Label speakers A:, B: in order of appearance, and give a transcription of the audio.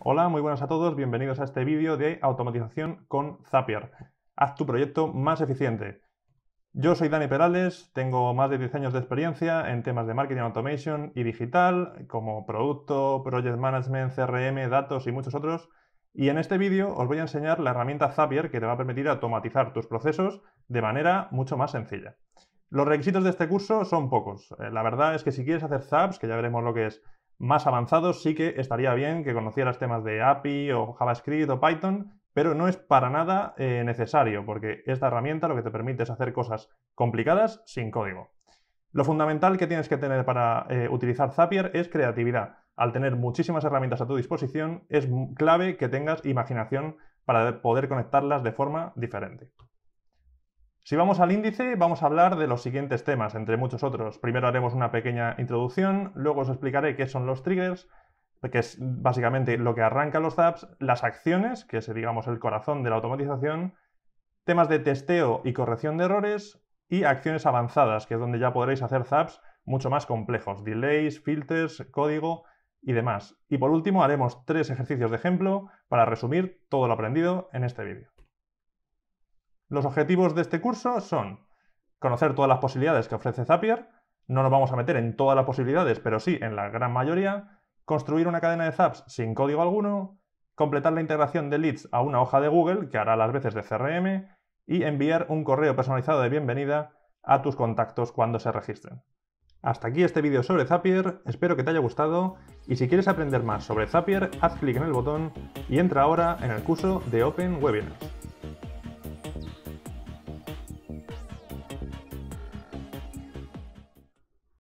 A: Hola, muy buenas a todos, bienvenidos a este vídeo de automatización con Zapier. Haz tu proyecto más eficiente. Yo soy Dani Perales, tengo más de 10 años de experiencia en temas de marketing automation y digital, como producto, project management, CRM, datos y muchos otros. Y en este vídeo os voy a enseñar la herramienta Zapier que te va a permitir automatizar tus procesos de manera mucho más sencilla. Los requisitos de este curso son pocos. Eh, la verdad es que si quieres hacer Zaps, que ya veremos lo que es, más avanzados sí que estaría bien que conocieras temas de API o JavaScript o Python, pero no es para nada eh, necesario, porque esta herramienta lo que te permite es hacer cosas complicadas sin código. Lo fundamental que tienes que tener para eh, utilizar Zapier es creatividad. Al tener muchísimas herramientas a tu disposición, es clave que tengas imaginación para poder conectarlas de forma diferente. Si vamos al índice, vamos a hablar de los siguientes temas, entre muchos otros. Primero haremos una pequeña introducción, luego os explicaré qué son los triggers, que es básicamente lo que arranca los ZAPs, las acciones, que es digamos el corazón de la automatización, temas de testeo y corrección de errores y acciones avanzadas, que es donde ya podréis hacer zaps mucho más complejos, delays, filters, código y demás. Y por último haremos tres ejercicios de ejemplo para resumir todo lo aprendido en este vídeo. Los objetivos de este curso son conocer todas las posibilidades que ofrece Zapier, no nos vamos a meter en todas las posibilidades, pero sí en la gran mayoría, construir una cadena de Zaps sin código alguno, completar la integración de leads a una hoja de Google que hará las veces de CRM y enviar un correo personalizado de bienvenida a tus contactos cuando se registren. Hasta aquí este vídeo sobre Zapier, espero que te haya gustado y si quieres aprender más sobre Zapier, haz clic en el botón y entra ahora en el curso de Open Webinars.